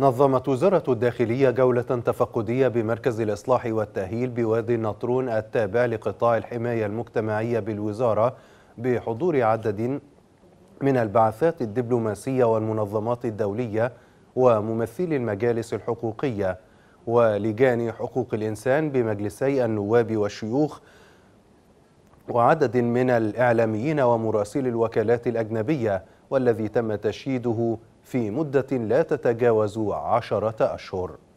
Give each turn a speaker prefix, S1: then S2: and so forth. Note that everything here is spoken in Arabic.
S1: نظمت وزارة الداخلية جولة تفقدية بمركز الإصلاح والتأهيل بوادي النطرون التابع لقطاع الحماية المجتمعية بالوزارة بحضور عدد من البعثات الدبلوماسية والمنظمات الدولية وممثلي المجالس الحقوقية ولجان حقوق الإنسان بمجلسي النواب والشيوخ وعدد من الإعلاميين ومراسلي الوكالات الأجنبية والذي تم تشييده في مدة لا تتجاوز عشرة أشهر